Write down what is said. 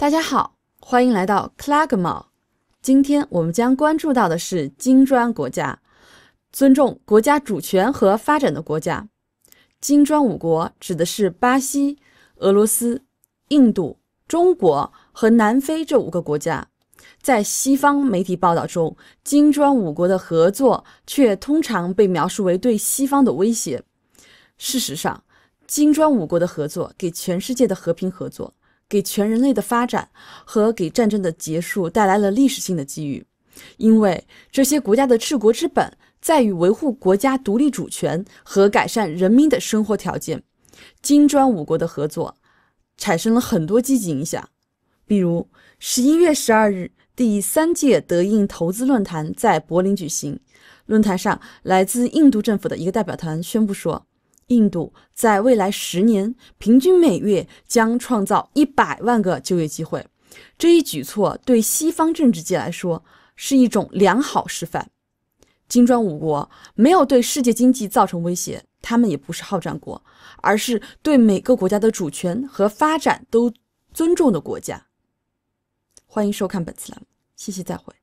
大家好，欢迎来到 Clagmore。今天我们将关注到的是金砖国家，尊重国家主权和发展的国家。金砖五国指的是巴西、俄罗斯、印度、中国和南非这五个国家。在西方媒体报道中，金砖五国的合作却通常被描述为对西方的威胁。事实上，金砖五国的合作给全世界的和平合作。给全人类的发展和给战争的结束带来了历史性的机遇，因为这些国家的治国之本在于维护国家独立主权和改善人民的生活条件。金砖五国的合作产生了很多积极影响，比如十一月十二日，第三届德印投资论坛在柏林举行，论坛上来自印度政府的一个代表团宣布说。印度在未来十年平均每月将创造一百万个就业机会。这一举措对西方政治界来说是一种良好示范。金砖五国没有对世界经济造成威胁，他们也不是好战国，而是对每个国家的主权和发展都尊重的国家。欢迎收看本次栏目，谢谢，再会。